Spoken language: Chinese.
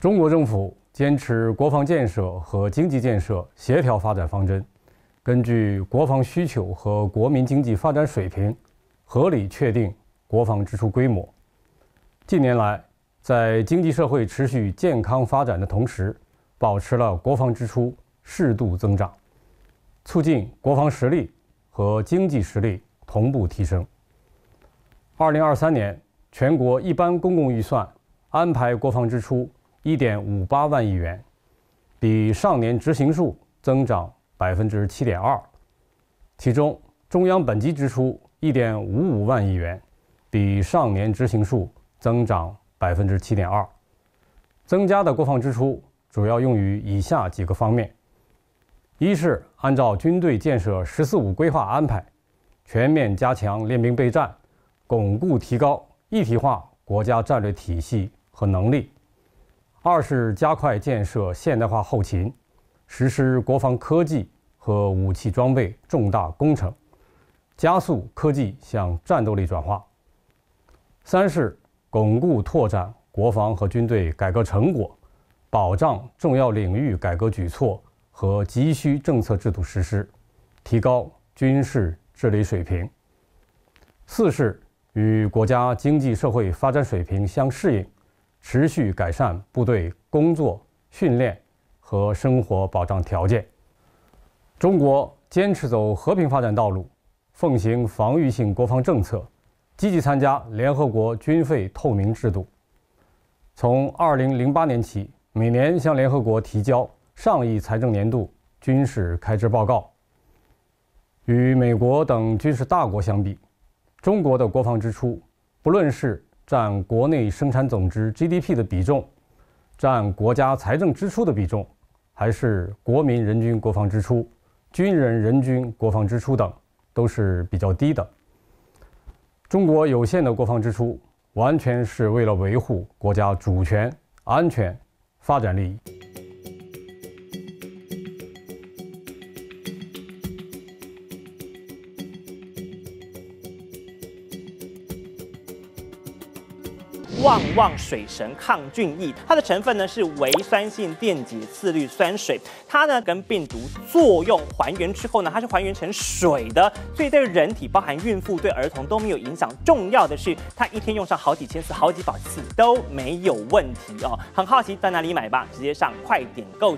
中国政府坚持国防建设和经济建设协调发展方针，根据国防需求和国民经济发展水平，合理确定国防支出规模。近年来，在经济社会持续健康发展的同时，保持了国防支出适度增长，促进国防实力和经济实力同步提升。二零二三年，全国一般公共预算安排国防支出。一点五八万亿元，比上年执行数增长百分之七点二。其中，中央本级支出一点五五万亿元，比上年执行数增长百分之七点二。增加的国防支出主要用于以下几个方面：一是按照军队建设“十四五”规划安排，全面加强练兵备战，巩固提高一体化国家战略体系和能力。二是加快建设现代化后勤，实施国防科技和武器装备重大工程，加速科技向战斗力转化。三是巩固拓展国防和军队改革成果，保障重要领域改革举措和急需政策制度实施，提高军事治理水平。四是与国家经济社会发展水平相适应。持续改善部队工作、训练和生活保障条件。中国坚持走和平发展道路，奉行防御性国防政策，积极参加联合国军费透明制度。从2008年起，每年向联合国提交上一财政年度军事开支报告。与美国等军事大国相比，中国的国防支出，不论是。占国内生产总值 GDP 的比重，占国家财政支出的比重，还是国民人均国防支出、军人人均国防支出等，都是比较低的。中国有限的国防支出，完全是为了维护国家主权、安全、发展利益。旺旺水神抗菌液，它的成分呢是维酸性电解次氯酸水，它呢跟病毒作用还原之后呢，它是还原成水的，所以对人体，包含孕妇对儿童都没有影响。重要的是，它一天用上好几千次、好几百次都没有问题哦。很好奇在哪里买吧，直接上快点购。